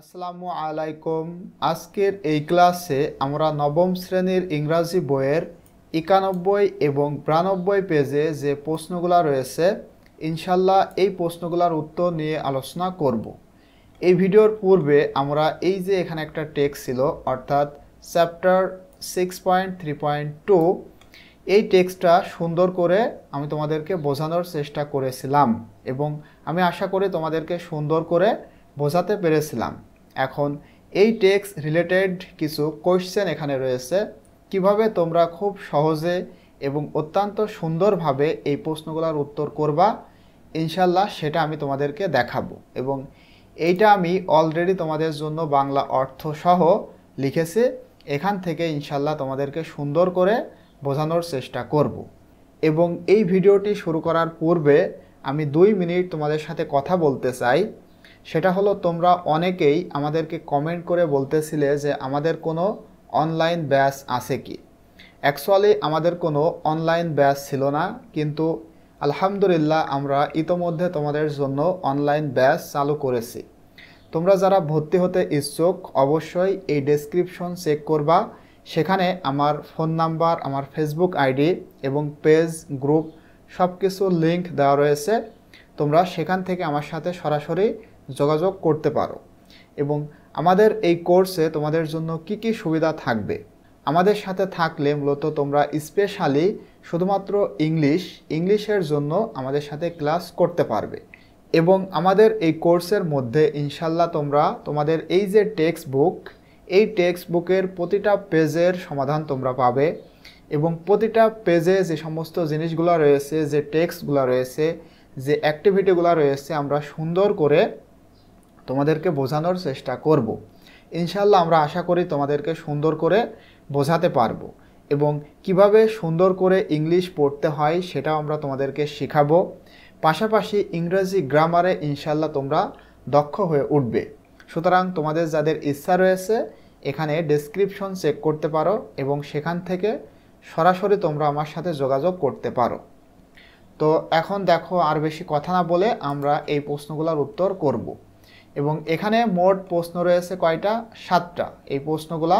আসসালামু আলাইকুম আজকের এই ক্লাসে আমরা নবম শ্রেণীর ইংরাজি বইয়ের একানব্বই এবং বিরানব্বই পেজে যে প্রশ্নগুলো রয়েছে ইনশাল্লাহ এই প্রশ্নগুলোর উত্তর নিয়ে আলোচনা করব। এই ভিডিওর পূর্বে আমরা এই যে এখানে একটা টেক্সট ছিল অর্থাৎ chapter six point three point two এই টেক্সটটা সুন্দর করে আমি তোমাদেরকে বোঝানোর চেষ্টা করেছিলাম এবং আমি আশা করি তোমাদেরকে সুন্দর করে বোঝাতে পেরেছিলাম এখন এই টেক্স রিলেটেড কিছু কোয়েশ্চেন এখানে রয়েছে কিভাবে তোমরা খুব সহজে এবং অত্যন্ত সুন্দরভাবে এই প্রশ্নগুলোর উত্তর করবা ইনশাল্লাহ সেটা আমি তোমাদেরকে দেখাবো এবং এইটা আমি অলরেডি তোমাদের জন্য বাংলা অর্থ সহ লিখেছি এখান থেকে ইনশাল্লাহ তোমাদেরকে সুন্দর করে বোঝানোর চেষ্টা করব। এবং এই ভিডিওটি শুরু করার পূর্বে আমি দুই মিনিট তোমাদের সাথে কথা বলতে চাই সেটা হলো তোমরা অনেকেই আমাদেরকে কমেন্ট করে বলতেছিলে যে আমাদের কোনো অনলাইন ব্যাস আছে কি অ্যাকচুয়ালি আমাদের কোনো অনলাইন ব্যাস ছিল না কিন্তু আলহামদুলিল্লাহ আমরা ইতোমধ্যে তোমাদের জন্য অনলাইন ব্যাস চালু করেছি তোমরা যারা ভর্তি হতে ইচ্ছুক অবশ্যই এই ডেসক্রিপশন চেক করবা সেখানে আমার ফোন নাম্বার আমার ফেসবুক আইডি এবং পেজ গ্রুপ সব কিছু লিঙ্ক দেওয়া রয়েছে তোমরা সেখান থেকে আমার সাথে সরাসরি যোগাযোগ করতে পারো এবং আমাদের এই কোর্সে তোমাদের জন্য কি কি সুবিধা থাকবে আমাদের সাথে থাকলে মূলত তোমরা স্পেশালি শুধুমাত্র ইংলিশ ইংলিশের জন্য আমাদের সাথে ক্লাস করতে পারবে এবং আমাদের এই কোর্সের মধ্যে ইনশাল্লাহ তোমরা তোমাদের এই যে টেক্সট বুক এই টেক্সট বুকের প্রতিটা পেজের সমাধান তোমরা পাবে এবং প্রতিটা পেজে যে সমস্ত জিনিসগুলো রয়েছে যে টেক্সটগুলো রয়েছে যে অ্যাক্টিভিটিগুলো রয়েছে আমরা সুন্দর করে তোমাদেরকে বোঝানোর চেষ্টা করব। ইনশাল্লাহ আমরা আশা করি তোমাদেরকে সুন্দর করে বোঝাতে পারবো এবং কিভাবে সুন্দর করে ইংলিশ পড়তে হয় সেটাও আমরা তোমাদেরকে শেখাবো পাশাপাশি ইংরেজি গ্রামারে ইনশাল্লাহ তোমরা দক্ষ হয়ে উঠবে সুতরাং তোমাদের যাদের ইচ্ছা রয়েছে এখানে ডেসক্রিপশন চেক করতে পারো এবং সেখান থেকে সরাসরি তোমরা আমার সাথে যোগাযোগ করতে পারো তো এখন দেখো আর বেশি কথা না বলে আমরা এই প্রশ্নগুলোর উত্তর করবো এবং এখানে মোট প্রশ্ন রয়েছে কয়টা সাতটা এই প্রশ্নগুলা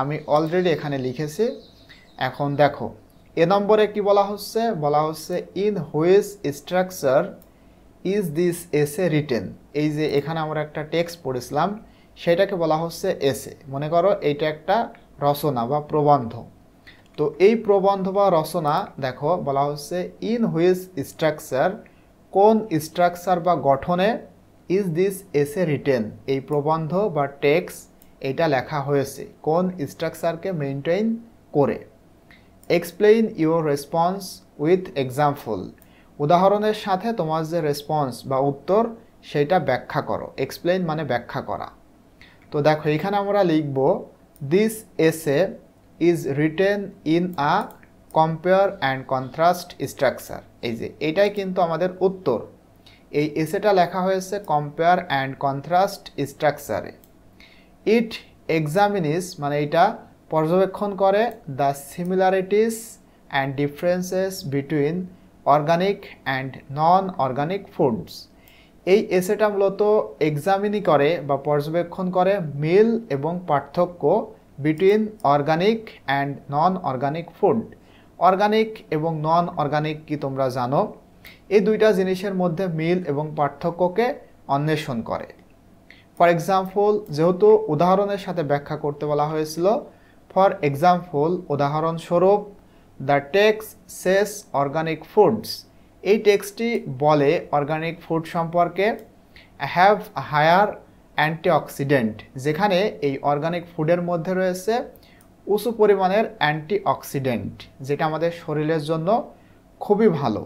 আমি অলরেডি এখানে লিখেছি এখন দেখো এ নম্বরে কি বলা হচ্ছে বলা হচ্ছে in whose structure is this essay written এই যে এখানে আমরা একটা টেক্সট পড়েছিলাম সেটাকে বলা হচ্ছে এসে মনে করো এইটা একটা রচনা বা প্রবন্ধ তো এই প্রবন্ধ বা রচনা দেখো বলা হচ্ছে ইন হুইস স্ট্রাকচার কোন স্ট্রাকচার বা গঠনে ইজ দিস এসে রিটেন এই প্রবন্ধ বা টেক্স এটা লেখা হয়েছে কোন স্ট্রাকচারকে মেনটেন করে explain your response with example উদাহরণের সাথে তোমার যে রেসপন্স বা উত্তর সেটা ব্যাখ্যা করো এক্সপ্লেইন মানে ব্যাখ্যা করা তো দেখো এখানে আমরা লিখব this essay is written in a compare and contrast structure এই যে এটাই কিন্তু আমাদের উত্তর এই এসেটা লেখা হয়েছে কম্পেয়ার অ্যান্ড কন্ট্রাস্ট স্ট্রাকচারে ইট এক্সামিনিস মানে এটা পর্যবেক্ষণ করে the similarities and differences between organic and non organic foods এই এসেটা মূলত এক্সামিনি করে বা পর্যবেক্ষণ করে মিল এবং পার্থক্য between organic and non organic food organic এবং নন অর্গানিক কি তোমরা জানো এই দুইটা জিনিসের মধ্যে মিল এবং পার্থক্যকে অন্বেষণ করে ফর এক্সাম্পল যেহেতু উদাহরণের সাথে ব্যাখ্যা করতে বলা হয়েছিল ফর এক্সাম্পল উদাহরণস্বরূপ the text says organic foods এই টেক্সটি বলে অর্গানিক ফুড সম্পর্কে হ্যাভ হায়ার অ্যান্টিঅক্সিডেন্ট যেখানে এই অর্গানিক ফুডের মধ্যে রয়েছে উঁচু পরিমাণের অ্যান্টিঅক্সিডেন্ট যেটা আমাদের শরীরের জন্য খুবই ভালো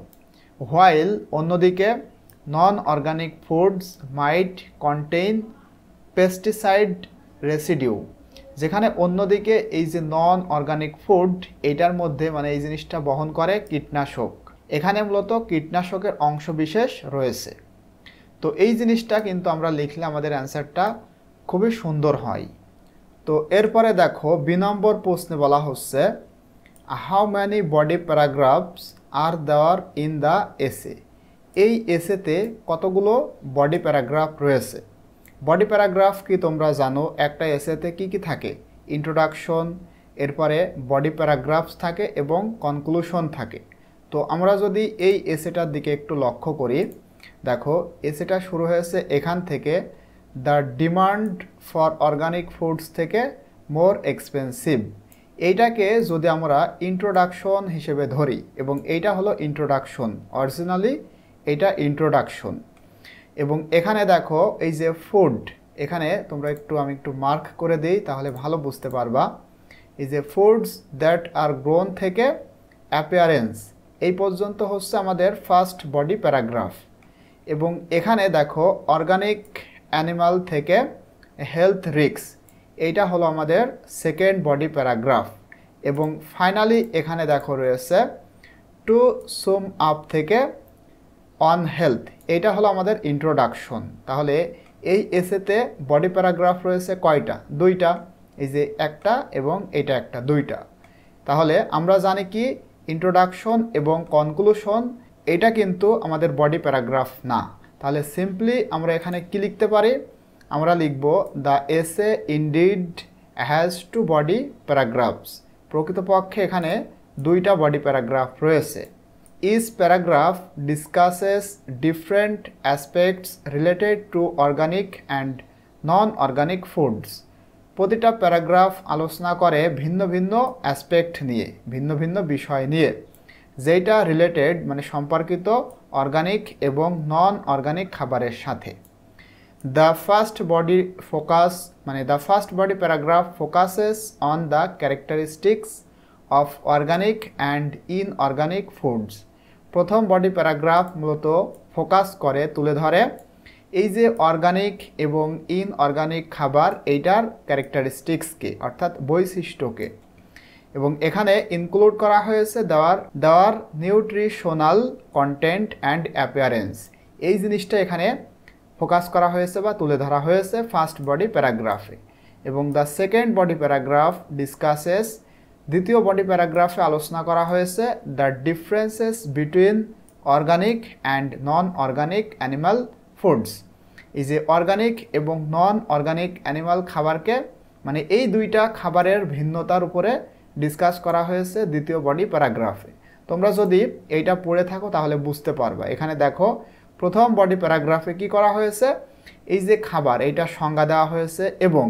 হোয়াইল অন্যদিকে non organic foods might contain pesticide residue যেখানে অন্যদিকে এই যে নন অর্গানিক ফুড এটার মধ্যে মানে এই জিনিসটা বহন করে কীটনাশক এখানে মূলত কীটনাশকের অংশ বিশেষ রয়েছে তো এই জিনিসটা কিন্তু আমরা লিখলে আমাদের অ্যান্সারটা খুবই সুন্দর হয় তো এরপরে দেখো বিনম্বর নম্বর প্রশ্নে বলা হচ্ছে how many body paragraphs are there in the essay এই এসেতে কতগুলো বডি প্যারাগ্রাফ রয়েছে বডি প্যারাগ্রাফ কি তোমরা জানো একটা এসেতে কি কি থাকে ইন্ট্রোডাকশন এরপরে বডি প্যারাগ্রাফস থাকে এবং কনক্লুশন থাকে তো আমরা যদি এই এসেটার দিকে একটু লক্ষ্য করি দেখো এসেটা শুরু হয়েছে এখান থেকে the demand for organic foods থেকে মোর এক্সপেন্সিভ এইটাকে যদি আমরা ইন্ট্রোডাকশন হিসেবে ধরি এবং এইটা হলো ইন্ট্রোডাকশন অরিজিনালি এটা ইন্ট্রোডাকশন এবং এখানে দেখো এই যে ফুড এখানে তোমরা একটু আমি একটু মার্ক করে দিই তাহলে ভালো বুঝতে পারবা এই যে ফুডস দ্যাট আর গ্রোন থেকে অ্যাপিয়ারেন্স এই পর্যন্ত হচ্ছে আমাদের ফার্স্ট বডি প্যারাগ্রাফ এবং এখানে দেখো অর্গানিক অ্যানিমাল থেকে হেলথ রিক্স এইটা হলো আমাদের সেকেন্ড বডি প্যারাগ্রাফ এবং ফাইনালি এখানে দেখো রয়েছে টু সুম আপ থেকে অন হেলথ এইটা হলো আমাদের ইন্ট্রোডাকশন তাহলে এই এসেতে বডি প্যারাগ্রাফ রয়েছে কয়টা দুইটা এই যে একটা এবং এটা একটা দুইটা তাহলে আমরা জানি কি ইন্ট্রোডাকশন এবং কনক্লুশন এটা কিন্তু আমাদের বডি প্যারাগ্রাফ না তাহলে সিম্পলি আমরা এখানে কি লিখতে পারি আমরা লিখব the essay indeed has two body paragraphs প্রকৃতপক্ষে এখানে দুইটা বডি প্যারাগ্রাফ রয়েছে each paragraph discusses different aspects related to organic and non organic foods প্রতিটা প্যারাগ্রাফ আলোচনা করে ভিন্ন ভিন্ন অ্যাসপেক্ট নিয়ে ভিন্ন ভিন্ন বিষয় নিয়ে যেটা রিলেটেড মানে সম্পর্কিত অর্গানিক এবং নন অর্গানিক খাবারের সাথে দ্য ফার্স্ট বডি ফোকাস মানে the first body paragraph focuses on the characteristics of organic and inorganic foods প্রথম বডি প্যারাগ্রাফ মূলত ফোকাস করে তুলে ধরে এই যে অর্গানিক এবং ইনঅর্গানিক খাবার এইটার ক্যারেক্টারিস্টিক্সকে অর্থাৎ বৈশিষ্ট্যকে এবং এখানে ইনক্লুড করা হয়েছে দেওয়ার দেওয়ার নিউট্রিশনাল কন্টেন্ট অ্যান্ড অ্যাপিয়ারেন্স এই জিনিসটা এখানে ফোকাস করা হয়েছে বা তুলে ধরা হয়েছে ফার্স্ট বডি প্যারাগ্রাফে এবং the second body paragraph discusses দ্বিতীয় বডি প্যারাগ্রাফে আলোচনা করা হয়েছে the differences between organic and non organic animal foods এই যে অর্গানিক এবং নন অর্গানিক অ্যানিমাল খাবারকে মানে এই দুইটা খাবারের ভিন্নতার উপরে ডিসকাস করা হয়েছে দ্বিতীয় বডি প্যারাগ্রাফে তোমরা যদি এইটা পড়ে থাকো তাহলে বুঝতে পারবা এখানে দেখো প্রথম বডি প্যারাগ্রাফে কি করা হয়েছে এই যে খাবার এইটা সংজ্ঞা দেওয়া হয়েছে এবং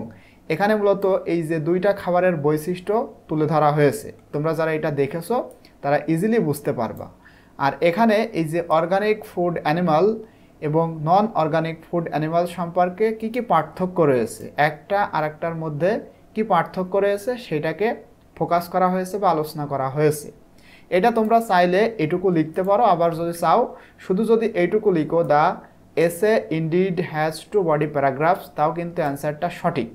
এখানে মূলত এই যে দুইটা খাবারের বৈশিষ্ট্য তুলে ধরা হয়েছে তোমরা যারা এটা দেখেছো তারা ইজিলি বুঝতে পারবা আর এখানে এই যে অর্গানিক ফুড অ্যানিমাল এবং নন অর্গানিক ফুড অ্যানিমাল সম্পর্কে কি কি পার্থক্য রয়েছে একটা আর একটার মধ্যে কি পার্থক্য রয়েছে সেটাকে ফোকাস করা হয়েছে বা আলোচনা করা হয়েছে এটা তোমরা চাইলে এটুকু লিখতে পারো আবার যদি চাও শুধু যদি এইটুকু লিখো the a indeed has two body paragraphs তাও কিন্তু অ্যান্সারটা সঠিক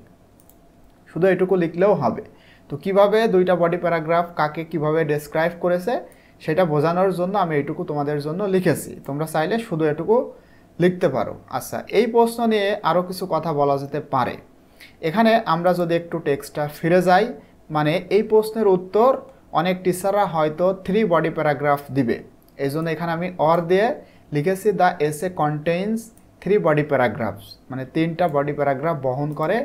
শুধু এটুকু লিখলেও হবে তো কিভাবে দুইটা বডি প্যারাগ্রাফ কাকে কিভাবে ডেসক্রাইব করেছে সেটা বোঝানোর জন্য আমি এটুকু তোমাদের জন্য লিখেছি তোমরা চাইলে শুধু এটুকু লিখতে পারো আচ্ছা এই প্রশ্ন নিয়ে আরও কিছু কথা বলা যেতে পারে এখানে আমরা যদি একটু টেক্সটটা ফিরে যাই মানে এই প্রশ্নের উত্তর অনেক টিচাররা হয়তো থ্রি বডি প্যারাগ্রাফ দিবে এই জন্য এখানে আমি অর দিয়ে লিখেছি the essay contains three body paragraphs মানে তিনটা বডি প্যারাগ্রাফ বহন করে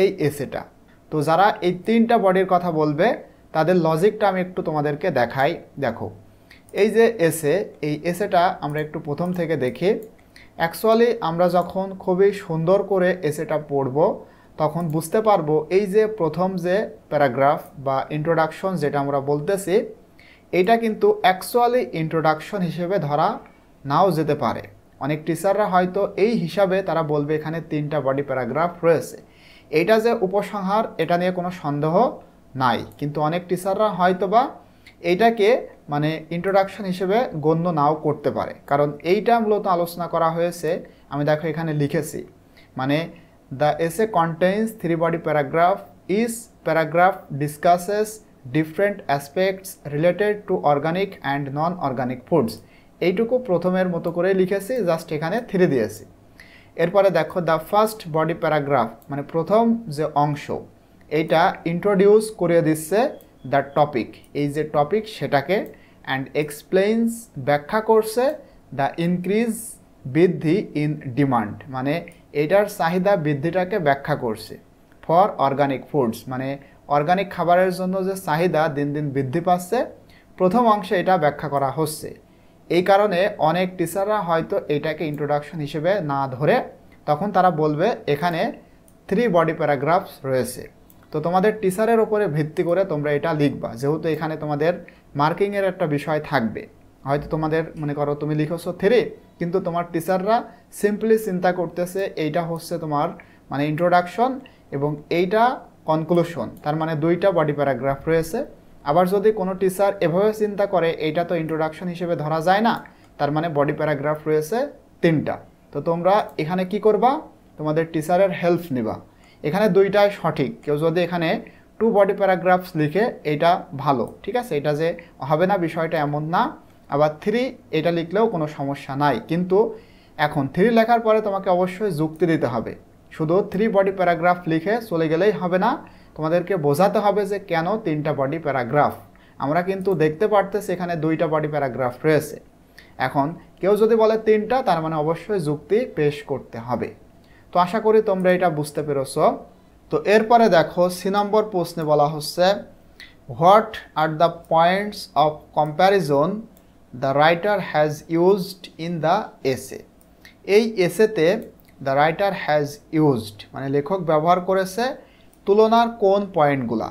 এই এসেটা তো যারা এই তিনটা বডির কথা বলবে তাদের লজিকটা আমি একটু তোমাদেরকে দেখাই দেখো এই যে এসে এই এসেটা আমরা একটু প্রথম থেকে দেখি অ্যাকচুয়ালি আমরা যখন খুবই সুন্দর করে এসেটা পড়ব তখন বুঝতে পারবো এই যে প্রথম যে প্যারাগ্রাফ বা ইন্ট্রোডাকশন যেটা আমরা বলতেছি এটা কিন্তু অ্যাকচুয়ালি ইন্ট্রোডাকশন হিসেবে ধরা নাও যেতে পারে অনেক টিচাররা হয়তো এই হিসাবে তারা বলবে এখানে তিনটা বডি প্যারাগ্রাফ রয়েছে এটা যে উপসংহার এটা নিয়ে কোনো সন্দেহ নাই কিন্তু অনেক টিচাররা হয়তো বা এইটাকে মানে ইন্ট্রোডাকশন হিসেবে গণ্য নাও করতে পারে কারণ এইটা মূলত আলোচনা করা হয়েছে আমি দেখো এখানে লিখেছি মানে The essay contains three body paragraph. Each paragraph discusses different aspects related to organic and non-organic foods. এইটুকু প্রথমের মতো করে লিখেছি জাস্ট এখানে থ্রি দিয়েছি এরপরে দেখো দ্য ফার্স্ট বডি প্যারাগ্রাফ মানে প্রথম যে অংশ এইটা ইন্ট্রোডিউস করে দিচ্ছে দ্য টপিক এই যে টপিক সেটাকে অ্যান্ড এক্সপ্লেইনস ব্যাখ্যা করছে দ্য ইনক্রিজ বৃদ্ধি ইন ডিমান্ড মানে এটার চাহিদা বৃদ্ধিটাকে ব্যাখ্যা করছে ফর অর্গানিক ফুডস মানে অর্গানিক খাবারের জন্য যে চাহিদা দিন দিন বৃদ্ধি পাচ্ছে প্রথম অংশে এটা ব্যাখ্যা করা হচ্ছে এই কারণে অনেক টিচাররা হয়তো এটাকে ইন্ট্রোডাকশন হিসেবে না ধরে তখন তারা বলবে এখানে থ্রি বডি প্যারাগ্রাফস রয়েছে তো তোমাদের টিচারের ওপরে ভিত্তি করে তোমরা এটা লিখবা যেহেতু এখানে তোমাদের মার্কিংয়ের একটা বিষয় থাকবে হয়তো তোমাদের মনে করো তুমি লিখেছ থেরে কিন্তু তোমার টিচাররা সিম্পলি চিন্তা করতেছে এইটা হচ্ছে তোমার মানে ইন্ট্রোডাকশন এবং এইটা কনক্লুশন তার মানে দুইটা বডি প্যারাগ্রাফ রয়েছে আবার যদি কোনো টিচার এভাবে চিন্তা করে এইটা তো ইন্ট্রোডাকশন হিসেবে ধরা যায় না তার মানে বডি প্যারাগ্রাফ রয়েছে তিনটা তো তোমরা এখানে কি করবা তোমাদের টিচারের হেল্প নিবা এখানে দুইটাই সঠিক কেউ যদি এখানে টু বডি প্যারাগ্রাফস লিখে এটা ভালো ঠিক আছে এটা যে হবে না বিষয়টা এমন না আবার থ্রি এটা লিখলেও কোনো সমস্যা নাই কিন্তু এখন থ্রি লেখার পরে তোমাকে অবশ্যই যুক্তি দিতে হবে শুধু থ্রি বডি প্যারাগ্রাফ লিখে চলে গেলেই হবে না তোমাদেরকে বোঝাতে হবে যে কেন তিনটা বডি প্যারাগ্রাফ আমরা কিন্তু দেখতে পারতেছি এখানে দুইটা বডি প্যারাগ্রাফ রয়েছে এখন কেউ যদি বলে তিনটা তার মানে অবশ্যই যুক্তি পেশ করতে হবে তো আশা করি তোমরা এটা বুঝতে পেরেছ তো এরপরে দেখো সি নম্বর প্রশ্নে বলা হচ্ছে what are the points of comparison the writer has used in the essay এই এসেতে দ্য রাইটার হ্যাজ ইউজড মানে লেখক ব্যবহার করেছে তুলনার কোন পয়েন্টগুলা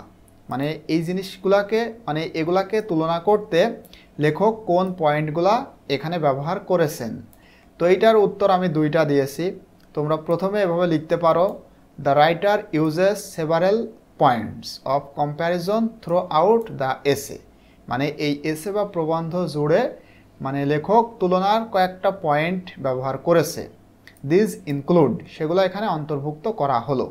মানে এই জিনিসগুলাকে মানে এগুলাকে তুলনা করতে লেখক কোন পয়েন্টগুলা এখানে ব্যবহার করেছেন তো এইটার উত্তর আমি দুইটা দিয়েছি তোমরা প্রথমে এভাবে লিখতে পারো the writer uses several points of comparison throughout the essay মানে এই এসে বা প্রবন্ধ জুড়ে মানে লেখক তুলনার কয়েকটা পয়েন্ট ব্যবহার করেছে দিস ইনক্লুড সেগুলো এখানে অন্তর্ভুক্ত করা হলো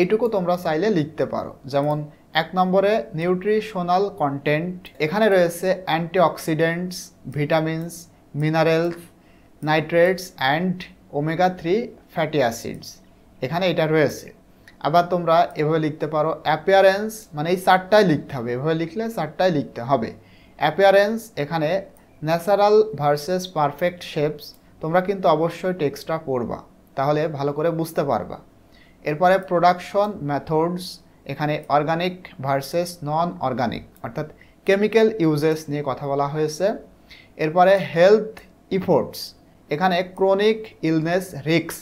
এইটুকু তোমরা চাইলে লিখতে পারো যেমন এক নম্বরে নিউট্রিশনাল কন্টেন্ট এখানে রয়েছে antioxidants vitamins minerals nitrates and omega three fatty acids এখানে এটা রয়েছে আবার তোমরা এভাবে লিখতে পারো অ্যাপিয়ারেন্স মানে এই চারটায় লিখতে হবে এভাবে লিখলে চারটায় লিখতে হবে অ্যাপিয়ারেন্স এখানে ন্যাচারাল ভার্সেস পারফেক্ট শেপস তোমরা কিন্তু অবশ্যই টেক্সটটা পড়বা তাহলে ভালো করে বুঝতে পারবা এরপরে প্রোডাকশন মেথডস এখানে অর্গানিক ভার্সেস নন অর্গানিক অর্থাৎ কেমিক্যাল ইউজেস নিয়ে কথা বলা হয়েছে এরপরে হেলথ ইফোর্টস এখানে ক্রনিক ইলনেস রিক্স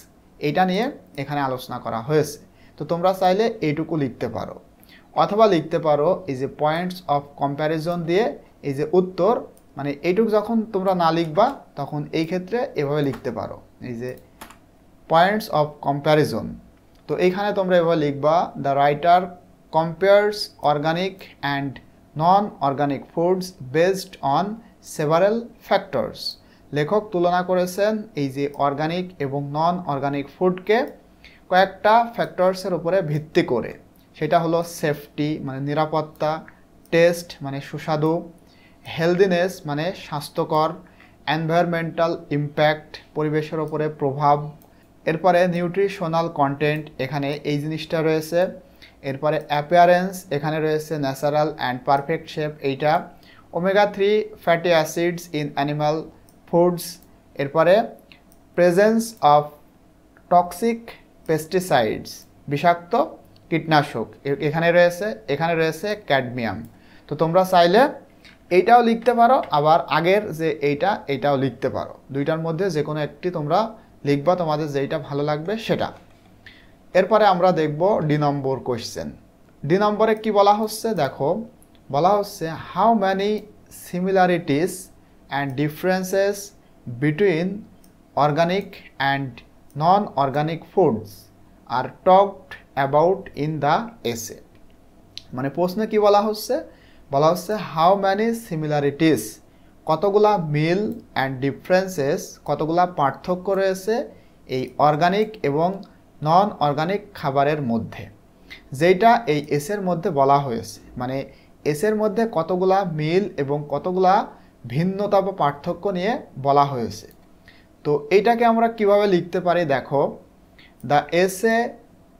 এটা নিয়ে এখানে আলোচনা করা হয়েছে তো তোমরা চাইলে এইটুকু লিখতে পারো অথবা লিখতে পারো এই যে পয়েন্টস অফ কম্প্যারিজন দিয়ে এই যে উত্তর মানে এইটুক যখন তোমরা না লিখবা তখন এই ক্ষেত্রে এভাবে লিখতে পারো এই যে পয়েন্টস অফ কম্প্যারিজন তো এইখানে তোমরা এভাবে লিখবা the writer compares organic and non organic foods based on several factors লেখক তুলনা করেছেন এই যে অর্গানিক এবং নন অর্গানিক ফুডকে কয়েকটা ফ্যাক্টরসের উপরে ভিত্তি করে সেটা হলো সেফটি মানে নিরাপত্তা টেস্ট মানে সুস্বাদু হেলদিনেস মানে স্বাস্থ্যকর এনভায়রনমেন্টাল ইম্প্যাক্ট পরিবেশের ওপরে প্রভাব এরপরে নিউট্রিশনাল কন্টেন্ট এখানে এই জিনিসটা রয়েছে এরপরে অ্যাপিয়ারেন্স এখানে রয়েছে ন্যাচারাল অ্যান্ড পারফেক্ট শেপ এইটা omega three fatty acids in animal foods এরপরে প্রেজেন্স অফ টক্সিক পেস্টিসাইডস বিষাক্ত কীটনাশক এখানে রয়েছে এখানে রয়েছে ক্যাডমিয়াম তো তোমরা চাইলে এইটাও লিখতে পারো আবার আগের যে এইটা এইটাও লিখতে পারো দুইটার মধ্যে যে কোনো একটি তোমরা লিখবা তোমাদের যেইটা ভালো লাগবে সেটা এরপরে আমরা দেখব ডি নম্বর কোয়েশ্চেন ডি নম্বরে কি বলা হচ্ছে দেখো বলা হচ্ছে how many similarities and differences between organic and non-organic foods are talked about in the essay মানে প্রশ্নে কি বলা হচ্ছে বলা হচ্ছে হাউ ম্যানি সিমিলারিটিস কতগুলা মিল অ্যান্ড ডিফারেন্সেস কতগুলা পার্থক্য রয়েছে এই অর্গানিক এবং নন অর্গানিক খাবারের মধ্যে যেটা এই এসের মধ্যে বলা হয়েছে মানে এসের মধ্যে কতগুলা মিল এবং কতগুলা ভিন্নতা বা পার্থক্য নিয়ে বলা হয়েছে তো এটাকে আমরা কিভাবে লিখতে পারি দেখো দ্য এসে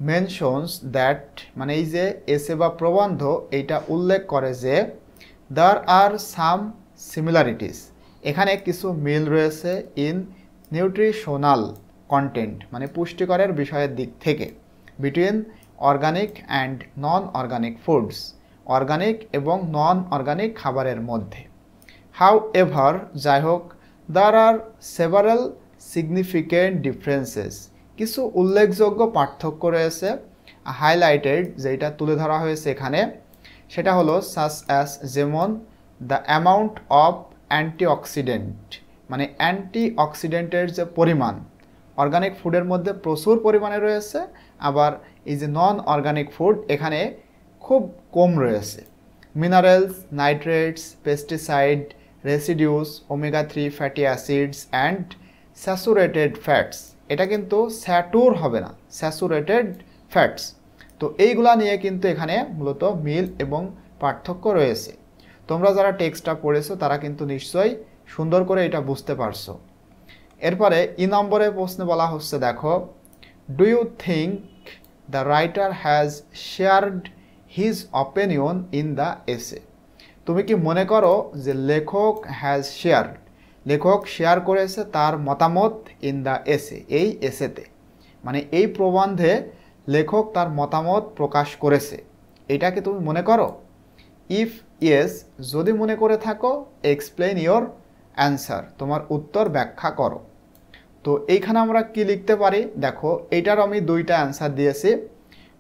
মেনশনস দ্যাট মানে এই যে এসে বা প্রবন্ধ এইটা উল্লেখ করে যে দার আর সাম সিমিলারিটিস এখানে কিছু মিল রয়েছে ইন নিউট্রিশনাল কন্টেন্ট মানে পুষ্টিকরের বিষয়ের দিক থেকে between organic and non organic foods organic এবং নন অর্গানিক খাবারের মধ্যে হাউ এভার যাই হোক there are several significant differences কিছু উল্লেখযোগ্য পার্থক্য রয়েছে হাইলাইটেড যেটা তুলে ধরা হয়েছে এখানে সেটা হলো সাস অ্যাস যেমন দ্য অ্যামাউন্ট অফ অ্যান্টিঅক্সিডেন্ট মানে অ্যান্টিঅক্সিডেন্টের যে পরিমাণ অর্গানিক ফুডের মধ্যে প্রচুর পরিমাণে রয়েছে আবার এই যে নন অর্গানিক ফুড এখানে খুব কম রয়েছে minerals nitrates pesticide residues omega three fatty acids and saturated fats এটা কিন্তু স্যাটুর হবে না স্যাচুরেটেড ফ্যাটস তো এইগুলা নিয়ে কিন্তু এখানে মূলত মিল এবং পার্থক্য রয়েছে তোমরা যারা টেক্সটটা পড়েছো তারা কিন্তু নিশ্চয়ই সুন্দর করে এটা বুঝতে পারছো এরপরে ই নম্বরে প্রশ্নে বলা হচ্ছে দেখো do you think the writer has shared his opinion in the essay তুমি কি মনে করো যে লেখক হ্যাজ শেয়ার লেখক শেয়ার করেছে তার মতামত ইন দ্য এসে এই এসেতে মানে এই প্রবন্ধে লেখক তার মতামত প্রকাশ করেছে এটাকে তুমি মনে করো ইফ ইয়েস যদি মনে করে থাকো এক্সপ্লেন ইয়োর অ্যান্সার তোমার উত্তর ব্যাখ্যা করো তো এইখানে আমরা কি লিখতে পারি দেখো এটার আমি দুইটা অ্যান্সার দিয়েছি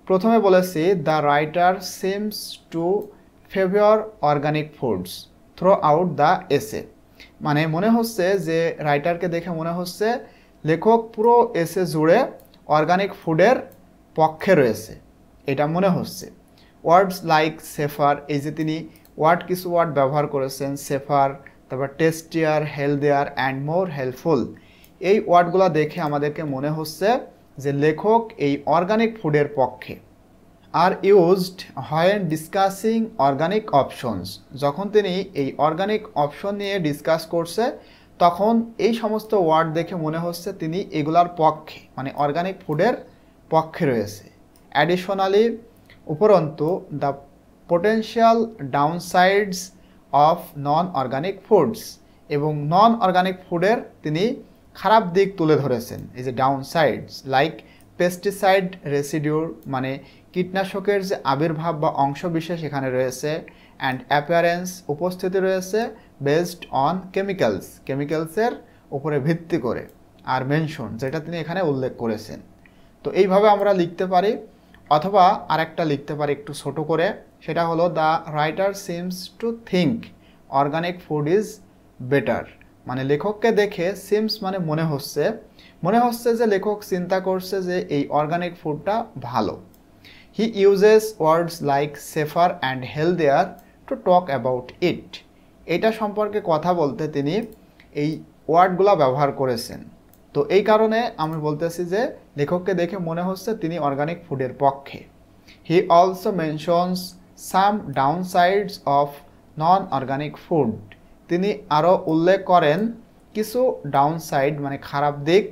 প্রথমে বলেছি the writer seems to favour organic foods throughout the essay মানে মনে হচ্ছে যে রাইটারকে দেখে মনে হচ্ছে লেখক পুরো এসে জুড়ে অর্গানিক ফুডের পক্ষে রয়েছে এটা মনে হচ্ছে ওয়ার্ডস লাইক সেফার এই যে তিনি ওয়ার্ড কিছু ওয়ার্ড ব্যবহার করেছেন সেফার তারপর tastier healthier and more helpful এই ওয়ার্ডগুলো দেখে আমাদেরকে মনে হচ্ছে যে লেখক এই অর্গানিক ফুডের পক্ষে are used when discussing organic options যখন তিনি এই অর্গানিক অপশন নিয়ে ডিসকাস করছে তখন এই সমস্ত ওয়ার্ড দেখে মনে হচ্ছে তিনি এগুলার পক্ষে মানে অর্গানিক ফুডের পক্ষে রয়েছে অ্যাডিশনালি উপরন্তু the potential downsides of non organic foods এবং নন অর্গানিক ফুডের তিনি খারাপ দিক তুলে ধরেছেন এই যে ডাউনসাইডস লাইক পেস্টিসাইড রেসিডিউর মানে কীটনাশকের যে আবির্ভাব বা অংশবিশেষ এখানে রয়েছে অ্যান্ড অ্যাপিয়ারেন্স উপস্থিতি রয়েছে বেসড অন কেমিক্যালস কেমিক্যালসের উপরে ভিত্তি করে আর মেনশন যেটা তিনি এখানে উল্লেখ করেছেন তো এইভাবে আমরা লিখতে পারি অথবা আরেকটা লিখতে পারি একটু ছোট করে সেটা হলো the writer seems to think organic food is better মানে লেখককে দেখে সিমস মানে মনে হচ্ছে মনে হচ্ছে যে লেখক চিন্তা করছে যে এই অর্গানিক ফুডটা ভালো He uses words like safer and healthier to talk about it. এটা সম্পর্কে কথা বলতে তিনি এই ওয়ার্ডগুলা ব্যবহার করেছেন তো এই কারণে আমি বলতেছি যে লেখককে দেখে মনে হচ্ছে তিনি অর্গানিক ফুডের পক্ষে he also mentions some downsides of non organic food তিনি আরও উল্লেখ করেন কিছু ডাউনসাইড মানে খারাপ দিক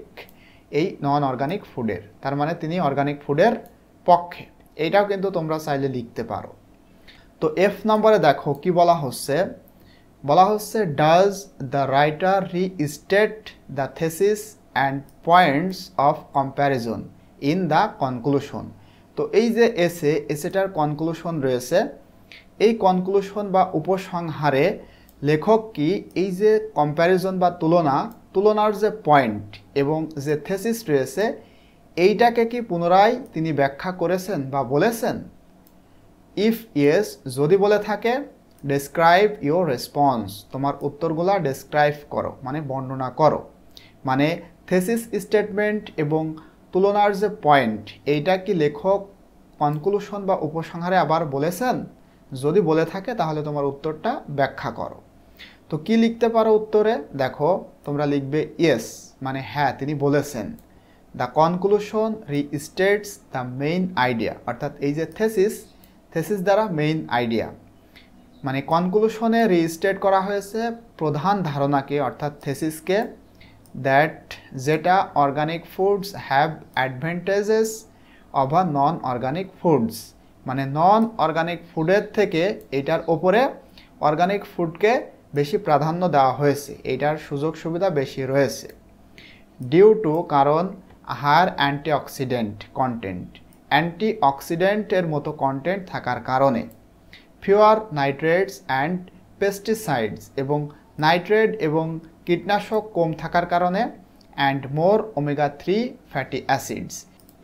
এই নন অর্গানিক ফুডের তার মানে তিনি অর্গানিক ফুডের পক্ষে এইটাও কিন্তু তোমরা চাইলে লিখতে পারো তো এফ নম্বরে দেখো কি বলা হচ্ছে বলা হচ্ছে does the writer restate the thesis and points of comparison in the conclusion তো এই যে এসে এসেটার কনক্লুশন রয়েছে এই কনক্লুশন বা উপসংহারে লেখক কি এই যে কম্প্যারিজন বা তুলনা তুলনার যে পয়েন্ট এবং যে থেসিস রয়েছে এইটাকে কি পুনরায় তিনি ব্যাখ্যা করেছেন বা বলেছেন ইফ ইয়েস যদি বলে থাকে ডেসক্রাইব ইউর রেসপন্স তোমার উত্তরগুলা ডেসক্রাইব করো মানে বর্ণনা করো মানে থেসিস স্টেটমেন্ট এবং তুলনার যে পয়েন্ট এইটা কি লেখক কনক্লুশন বা উপসংহারে আবার বলেছেন যদি বলে থাকে তাহলে তোমার উত্তরটা ব্যাখ্যা করো তো কি লিখতে পারো উত্তরে দেখো তোমরা লিখবে ইয়েস মানে হ্যাঁ তিনি বলেছেন the conclusion restates the main idea অর্থাৎ এই যে থেসিস থেসিস দ্বারা মেইন আইডিয়া মানে কনক্লুশনে স্টেট করা হয়েছে প্রধান ধারণাকে অর্থাৎ থেসিসকে দ্যাট যেটা organic foods have advantages over non organic foods মানে নন অর্গানিক ফুডের থেকে এটার ওপরে অর্গানিক ফুডকে বেশি প্রাধান্য দেওয়া হয়েছে এটার সুযোগ সুবিধা বেশি রয়েছে ডিউ টু কারণ হায়ার অ্যান্টিঅক্সিডেন্ট কন্টেন্ট অ্যান্টিঅক্সিডেন্টের মতো কন্টেন্ট থাকার কারণে ফিওয়ার নাইট্রেটস অ্যান্ড পেস্টিসাইডস এবং নাইট্রেট এবং কীটনাশক কম থাকার কারণে and more omega three fatty acids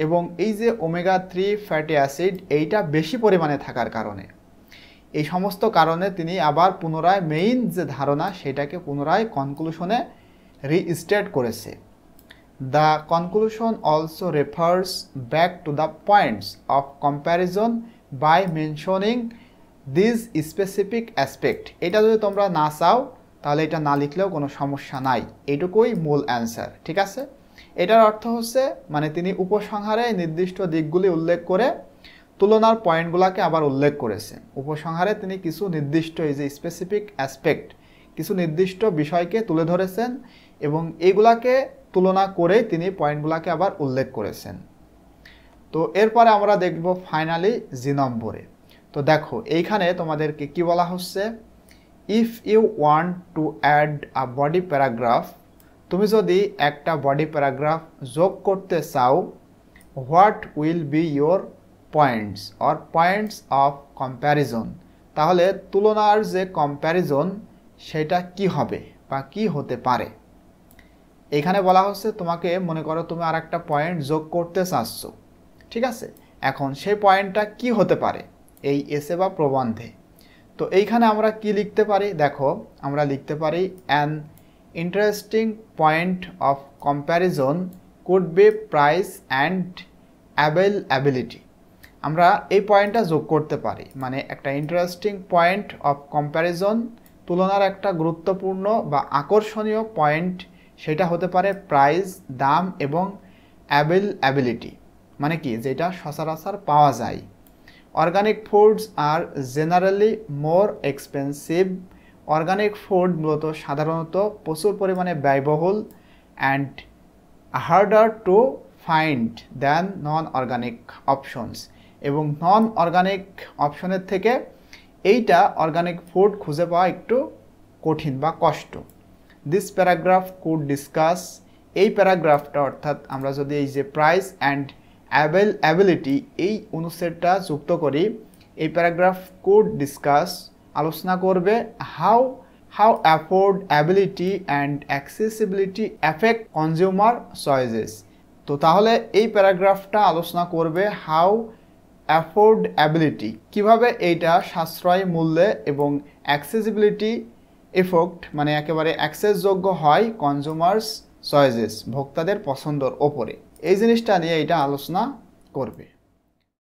এবং এই যে ওমেগা থ্রি ফ্যাটি অ্যাসিড এইটা বেশি পরিমাণে থাকার কারণে এই সমস্ত কারণে তিনি আবার পুনরায় মেইন যে ধারণা সেটাকে পুনরায় কনক্লুশনে রিস্টেট করেছে The conclusion also refers back to the points of comparison by mentioning this specific aspect. এটা যদি তোমরা না চাও তাহলে এটা না লিখলেও কোনো সমস্যা নাই এটুকুই মূল অ্যান্সার ঠিক আছে এটার অর্থ হচ্ছে মানে তিনি উপসংহারে নির্দিষ্ট দিকগুলি উল্লেখ করে তুলনার পয়েন্টগুলোকে আবার উল্লেখ করেছেন উপসংহারে তিনি কিছু নির্দিষ্ট এই যে স্পেসিফিক অ্যাসপেক্ট কিছু নির্দিষ্ট বিষয়কে তুলে ধরেছেন এবং এগুলাকে তুলনা করে তিনি পয়েন্টগুলোকে আবার উল্লেখ করেছেন তো এরপরে আমরা দেখব ফাইনালি জি নম্বরে তো দেখো এইখানে তোমাদেরকে কি বলা হচ্ছে if you want to add a body paragraph তুমি যদি একটা বডি প্যারাগ্রাফ যোগ করতে চাও what will be your points or points of comparison তাহলে তুলনার যে কম্প্যারিজন সেটা কি হবে বা কি হতে পারে এখানে বলা হচ্ছে তোমাকে মনে করো তুমি আর একটা পয়েন্ট যোগ করতে চাচ্ছ ঠিক আছে এখন সেই পয়েন্টটা কি হতে পারে এই এসে বা প্রবন্ধে তো এইখানে আমরা কি লিখতে পারি দেখো আমরা লিখতে পারি an interesting point of comparison could be price and availability আমরা এই পয়েন্টটা যোগ করতে পারি মানে একটা ইন্টারেস্টিং পয়েন্ট অফ কম্প্যারিজন তুলনার একটা গুরুত্বপূর্ণ বা আকর্ষণীয় পয়েন্ট সেটা হতে পারে প্রাইস দাম এবং অ্যাবেল অ্যাবিলিটি মানে কি যেটা সচরাচর পাওয়া যায় organic foods are generally more expensive organic food মূলত সাধারণত প্রচুর পরিমাণে ব্যয়বহুল and harder to find than non organic options এবং নন অর্গানিক অপশনের থেকে এইটা অর্গানিক ফুড খুঁজে পাওয়া একটু কঠিন বা কষ্ট দিস প্যারাগ্রাফ কুড ডিসকাস এই প্যারাগ্রাফটা অর্থাৎ আমরা যদি এই যে প্রাইস অ্যান্ড অ্যাবেল অ্যাবিলিটি এই অনুচ্ছেদটা যুক্ত করি এই প্যারাগ্রাফ কুড ডিসকাস আলোচনা করবে how how affordability and accessibility affect consumer choices তো তাহলে এই প্যারাগ্রাফটা আলোচনা করবে হাউ অ্যাফোর্ড অ্যাবিলিটি কীভাবে এইটা সাশ্রয় মূল্যে এবং অ্যাক্সেসিবিলিটি এফোক্ট মানে একেবারে অ্যাক্সেসযোগ্য হয় কনজিউমার্স চয়েসেস ভোক্তাদের পছন্দর ওপরে এই জিনিসটা নিয়ে এটা আলোচনা করবে